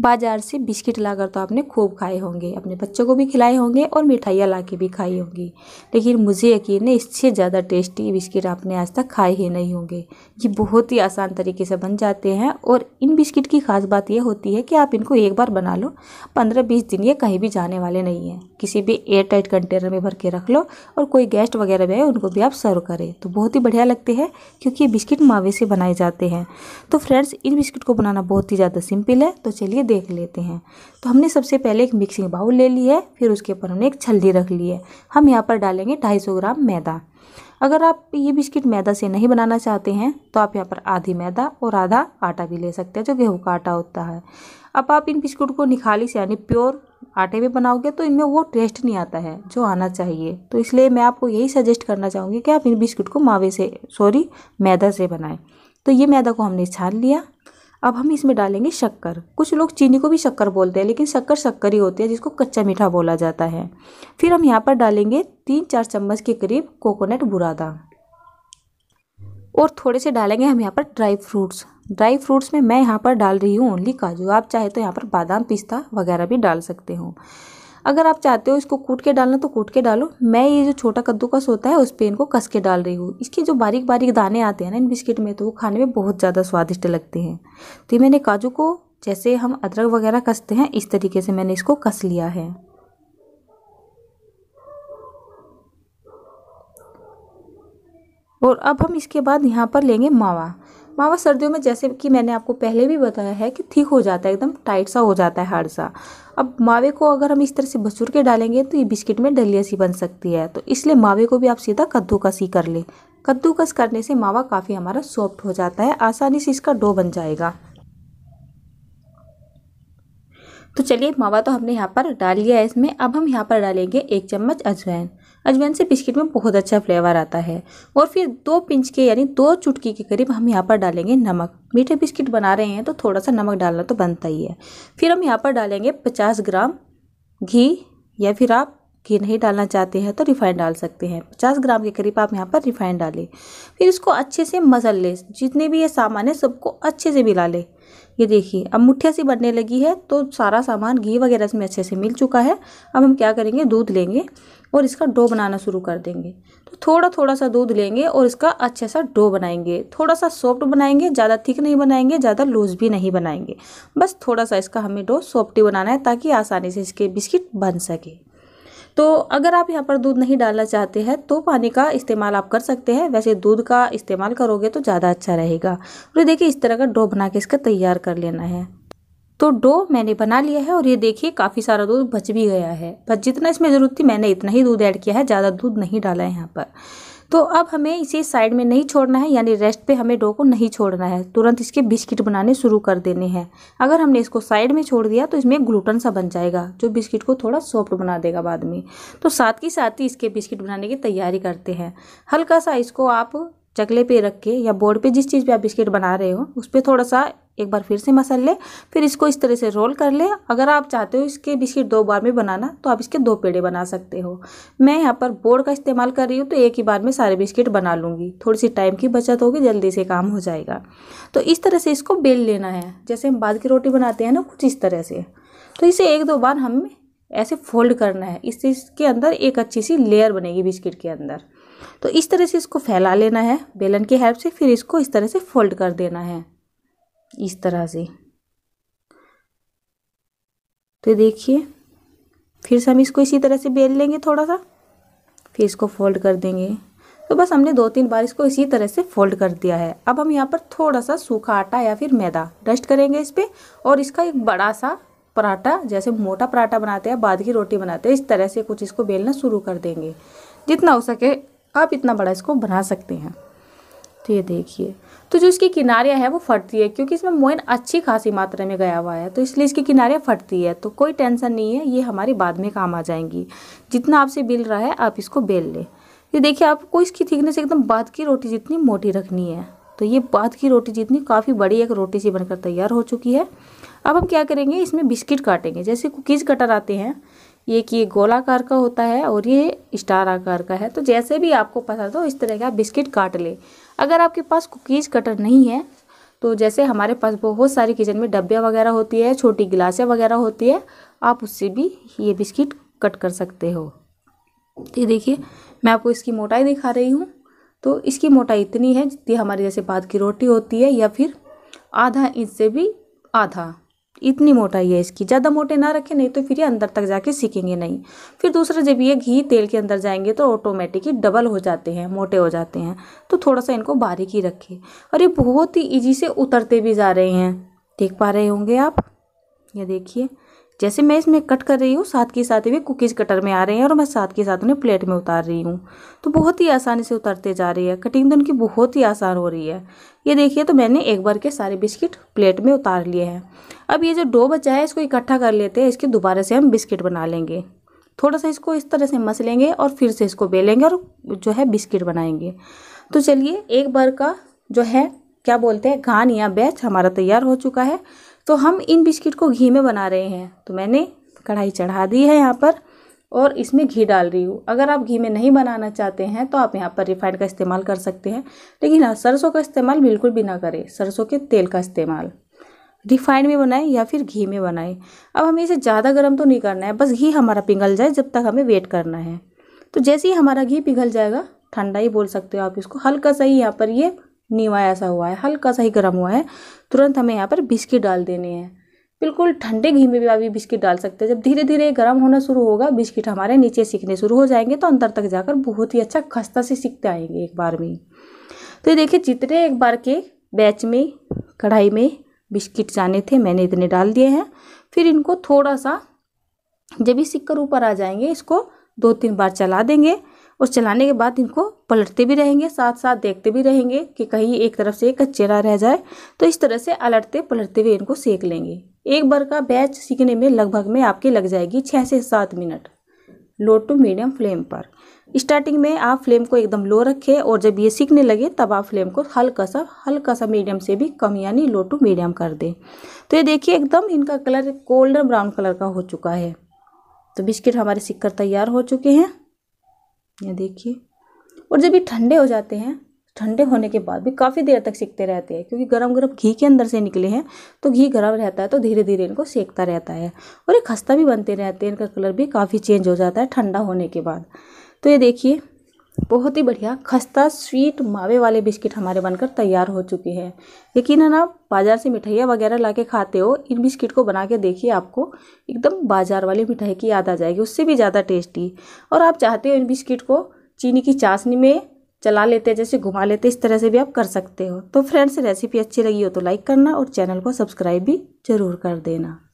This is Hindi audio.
बाज़ार से बिस्किट लाकर तो आपने खूब खाए होंगे अपने बच्चों को भी खिलाए होंगे और मिठाइयाँ ला के भी खाई होंगी लेकिन मुझे यकीन है इससे ज़्यादा टेस्टी बिस्किट आपने आज तक खाए ही नहीं होंगे ये बहुत ही आसान तरीके से बन जाते हैं और इन बिस्किट की खास बात यह होती है कि आप इनको एक बार बना लो पंद्रह बीस दिन ये कहीं भी जाने वाले नहीं हैं किसी भी एयर टाइट कंटेनर में भर के रख लो और कोई गेस्ट वगैरह भी आए उनको भी आप सर्व करें तो बहुत ही बढ़िया लगते हैं क्योंकि ये बिस्किट मावे से बनाए जाते हैं तो फ्रेंड्स इन बिस्किट को बनाना बहुत ही ज़्यादा सिंपल है तो चलिए लिए देख लेते हैं तो हमने सबसे पहले एक मिक्सिंग बाउल ले ली है फिर उसके ऊपर हमने एक छल्दी रख ली है हम यहाँ पर डालेंगे ढाई सौ ग्राम मैदा अगर आप ये बिस्किट मैदा से नहीं बनाना चाहते हैं तो आप यहाँ पर आधी मैदा और आधा आटा भी ले सकते हैं जो गेहूँ का आटा होता है अब आप इन बिस्कुट को निखाली से यानी प्योर आटे में बनाओगे तो इनमें वो टेस्ट नहीं आता है जो आना चाहिए तो इसलिए मैं आपको यही सजेस्ट करना चाहूँगी कि आप इन बिस्कुट को मावे से सॉरी मैदा से बनाएं तो ये मैदा को हमने छान लिया अब हम इसमें डालेंगे शक्कर कुछ लोग चीनी को भी शक्कर बोलते हैं लेकिन शक्कर शक्कर ही होती है जिसको कच्चा मीठा बोला जाता है फिर हम यहाँ पर डालेंगे तीन चार चम्मच के करीब कोकोनट बुरादा और थोड़े से डालेंगे हम यहाँ पर ड्राई फ्रूट्स ड्राई फ्रूट्स में मैं यहाँ पर डाल रही हूँ ओनली काजू आप चाहे तो यहाँ पर बादाम पिस्ता वगैरह भी डाल सकते हो अगर आप चाहते हो इसको कूट के डालना तो कूट के डालो मैं ये जो छोटा कद्दूकस होता है उस पर इनको कस के डाल रही हूँ इसके जो बारीक बारीक दाने आते हैं ना इन बिस्किट में तो वो खाने में बहुत ज़्यादा स्वादिष्ट लगते हैं तो ये मैंने काजू को जैसे हम अदरक वगैरह कसते हैं इस तरीके से मैंने इसको कस लिया है और अब हम इसके बाद यहाँ पर लेंगे मावा मावा सर्दियों में जैसे कि मैंने आपको पहले भी बताया है कि ठीक हो जाता है एकदम टाइट सा हो जाता है हार्ड सा अब मावे को अगर हम इस तरह से भसूर के डालेंगे तो ये बिस्किट में डलिया सी बन सकती है तो इसलिए मावे को भी आप सीधा कद्दूकस ही कर लें कद्दूकस करने से मावा काफ़ी हमारा सॉफ्ट हो जाता है आसानी से इसका डो बन जाएगा तो चलिए मावा तो हमने यहाँ पर डाल लिया है इसमें अब हम यहाँ पर डालेंगे एक चम्मच अजवैन अजवाइन से बिस्किट में बहुत अच्छा फ्लेवर आता है और फिर दो पिंच के यानी दो चुटकी के करीब हम यहाँ पर डालेंगे नमक मीठे बिस्किट बना रहे हैं तो थोड़ा सा नमक डालना तो बनता ही है फिर हम यहाँ पर डालेंगे पचास ग्राम घी या फिर आप घी नहीं डालना चाहते हैं तो रिफाइंड डाल सकते हैं पचास ग्राम के करीब आप यहाँ पर रिफाइंड डालें फिर इसको अच्छे से मसल लें जितने भी ये सामान है सबको अच्छे से मिला लें ये देखिए अब मुठिया सी बनने लगी है तो सारा सामान घी वगैरह इसमें अच्छे से मिल चुका है अब हम क्या करेंगे दूध लेंगे और इसका डो बनाना शुरू कर देंगे तो थोड़ा थोड़ा सा दूध लेंगे और इसका अच्छे सा डो बनाएंगे थोड़ा सा सॉफ्ट बनाएंगे ज़्यादा थिक नहीं बनाएंगे ज़्यादा लूज भी नहीं बनाएंगे बस थोड़ा सा इसका हमें डो सॉफ्ट ही बनाना है ताकि आसानी से इसके बिस्किट बन सके तो अगर आप यहाँ पर दूध नहीं डालना चाहते हैं तो पानी का इस्तेमाल आप कर सकते हैं वैसे दूध का इस्तेमाल करोगे तो ज़्यादा अच्छा रहेगा तो देखिए इस तरह का डो बना के इसका तैयार कर लेना है तो डो मैंने बना लिया है और ये देखिए काफ़ी सारा दूध बच भी गया है बस जितना इसमें ज़रूरत थी मैंने इतना ही दूध ऐड किया है ज़्यादा दूध नहीं डाला है यहाँ पर तो अब हमें इसे साइड में नहीं छोड़ना है यानी रेस्ट पे हमें डो को नहीं छोड़ना है तुरंत इसके बिस्किट बनाने शुरू कर देने हैं अगर हमने इसको साइड में छोड़ दिया तो इसमें ग्लूटन सा बन जाएगा जो बिस्किट को थोड़ा सॉफ्ट बना देगा बाद में तो साथ ही साथ ही इसके बिस्किट बनाने की तैयारी करते हैं हल्का सा इसको आप चकले पे रख के या बोर्ड पे जिस चीज़ पे आप बिस्किट बना रहे हो उस पर थोड़ा सा एक बार फिर से मसल लें फिर इसको इस तरह से रोल कर लें अगर आप चाहते हो इसके बिस्किट दो बार में बनाना तो आप इसके दो पेड़े बना सकते हो मैं यहाँ पर बोर्ड का इस्तेमाल कर रही हूँ तो एक ही बार में सारे बिस्किट बना लूँगी थोड़ी सी टाइम की बचत होगी जल्दी से काम हो जाएगा तो इस तरह से इसको बेल लेना है जैसे हम बाद की रोटी बनाते हैं ना कुछ इस तरह से तो इसे एक दो बार हम ऐसे फोल्ड करना है इससे इसके अंदर एक अच्छी सी लेयर बनेगी बिस्किट के अंदर तो इस तरह से इसको फैला लेना है बेलन की हेल्प से फिर इसको इस तरह से फोल्ड कर देना है इस तरह से तो देखिए फिर से हम इसको इसी तरह से बेल लेंगे थोड़ा सा फिर इसको फोल्ड कर देंगे तो बस हमने दो तीन बार इसको इसी तरह से फोल्ड कर दिया है अब हम यहाँ पर थोड़ा सा सूखा आटा या फिर मैदा डस्ट करेंगे इस पर और इसका एक बड़ा सा पराठा जैसे मोटा पराठा बनाते हैं बाद की रोटी बनाते हैं इस तरह से कुछ इसको बेलना शुरू कर देंगे जितना हो सके आप इतना बड़ा इसको बना सकते हैं तो ये देखिए तो जो इसकी किनारियाँ हैं वो फटती है क्योंकि इसमें मोइन अच्छी खासी मात्रा में गया हुआ है तो इसलिए इसकी किनारियाँ फटती है तो कोई टेंशन नहीं है ये हमारे बाद में काम आ जाएंगी जितना आपसे बिल रहा है आप इसको बेल लें ये देखिए आपको इसकी थिकनेस एकदम बाद की रोटी जितनी मोटी रखनी है तो ये बाद की रोटी जितनी काफ़ी बड़ी एक रोटी सी बनकर तैयार हो चुकी है अब हम क्या करेंगे इसमें बिस्किट काटेंगे जैसे कुकीज़ कटर आते हैं ये कि ये गोलाकार का होता है और ये स्टार आकार का है तो जैसे भी आपको पसंद हो इस तरह का बिस्किट काट ले अगर आपके पास कुकीज़ कटर नहीं है तो जैसे हमारे पास बहुत सारी किचन में डब्बे वगैरह होती है छोटी गिलासें वगैरह होती है आप उससे भी ये बिस्किट कट कर सकते हो ये देखिए मैं आपको इसकी मोटाई दिखा रही हूँ तो इसकी मोटाई इतनी है जितनी हमारी जैसे बाद की रोटी होती है या फिर आधा इंच से भी आधा इतनी मोटाई है इसकी ज़्यादा मोटे ना रखें नहीं तो फिर ये अंदर तक जाके सीखेंगे नहीं फिर दूसरा जब ये घी तेल के अंदर जाएंगे तो ऑटोमेटिक ही डबल हो जाते हैं मोटे हो जाते हैं तो थोड़ा सा इनको बारीक ही रखें और ये बहुत ही ईजी से उतरते भी जा रहे हैं देख पा रहे होंगे आप ये देखिए जैसे मैं इसमें कट कर रही हूँ साथ के साथ ही कुकीज़ कटर में आ रहे हैं और मैं साथ के साथ उन्हें प्लेट में उतार रही हूँ तो बहुत ही आसानी से उतारते जा रही है कटिंग तो उनकी बहुत ही आसान हो रही है ये देखिए तो मैंने एक बार के सारे बिस्किट प्लेट में उतार लिए हैं अब ये जो डो बचा है इसको इकट्ठा कर लेते हैं इसके दोबारा से हम बिस्किट बना लेंगे थोड़ा सा इसको इस तरह से मस लेंगे और फिर से इसको बेलेंगे और जो है बिस्किट बनाएंगे तो चलिए एक बार का जो है क्या बोलते हैं घान या बैच हमारा तैयार हो चुका है तो हम इन बिस्किट को घी में बना रहे हैं तो मैंने कढ़ाई चढ़ा दी है यहाँ पर और इसमें घी डाल रही हूँ अगर आप घी में नहीं बनाना चाहते हैं तो आप यहाँ पर रिफाइंड का इस्तेमाल कर सकते हैं लेकिन हाँ सरसों का इस्तेमाल बिल्कुल भी ना करें सरसों के तेल का इस्तेमाल रिफाइंड में बनाएं या फिर घी में बनाएं अब हमें इसे ज़्यादा गर्म तो नहीं करना है बस घी हमारा पिघल जाए जब तक हमें वेट करना है तो जैसे ही हमारा घी पिघल जाएगा ठंडा ही बोल सकते हो आप इसको हल्का सा ही यहाँ पर ये नीवा ऐसा हुआ है हल्का सा ही गर्म हुआ है तुरंत हमें यहाँ पर बिस्किट डाल देने हैं बिल्कुल ठंडे घी में भी अभी बिस्किट डाल सकते हैं जब धीरे धीरे गर्म होना शुरू होगा बिस्किट हमारे नीचे सीखने शुरू हो जाएंगे तो अंदर तक जाकर बहुत ही अच्छा खस्ता से सीखते आएंगे एक बार में तो ये देखिए जितने एक बार के बैच में कढ़ाई में बिस्किट जाने थे मैंने इतने डाल दिए हैं फिर इनको थोड़ा सा जब ये सीख ऊपर आ जाएंगे इसको दो तीन बार चला देंगे और चलाने के बाद इनको पलटते भी रहेंगे साथ साथ देखते भी रहेंगे कि कहीं एक तरफ से कच्चे ना रह जाए तो इस तरह से अलटते पलटते हुए इनको सेक लेंगे एक बार का बैच सीखने में लगभग में आपकी लग जाएगी छः से सात minute low to medium flame पर स्टार्टिंग में आप फ्लेम को एकदम लो रखें और जब ये सीखने लगे तब आप फ्लेम को हल्का सा हल्का सा मीडियम से भी कम यानी लो टू मीडियम कर दें तो ये देखिए एकदम इनका कलर गोल्डन ब्राउन कलर का हो चुका है तो बिस्किट हमारे सिक्कर तैयार हो चुके हैं ये देखिए और जब ये ठंडे हो जाते हैं ठंडे होने के बाद भी काफ़ी देर तक सेकते रहते हैं क्योंकि गरम गरम घी के अंदर से निकले हैं तो घी गर्म रहता है तो धीरे धीरे इनको सेकता रहता है और ये खस्ता भी बनते रहते हैं इनका कलर भी काफ़ी चेंज हो जाता है ठंडा होने के बाद तो ये देखिए बहुत ही बढ़िया खस्ता स्वीट मावे वाले बिस्किट हमारे बनकर तैयार हो चुके हैं यकीन है ना बाज़ार से मिठाइयाँ वगैरह ला के खाते हो इन बिस्किट को बना के देखिए आपको एकदम बाज़ार वाली मिठाई की याद आ जाएगी उससे भी ज़्यादा टेस्टी और आप चाहते हो इन बिस्किट को चीनी की चाशनी में चला लेते हैं जैसे घुमा लेते इस तरह से भी आप कर सकते हो तो फ्रेंड्स रेसिपी अच्छी लगी हो तो लाइक करना और चैनल को सब्सक्राइब भी ज़रूर कर देना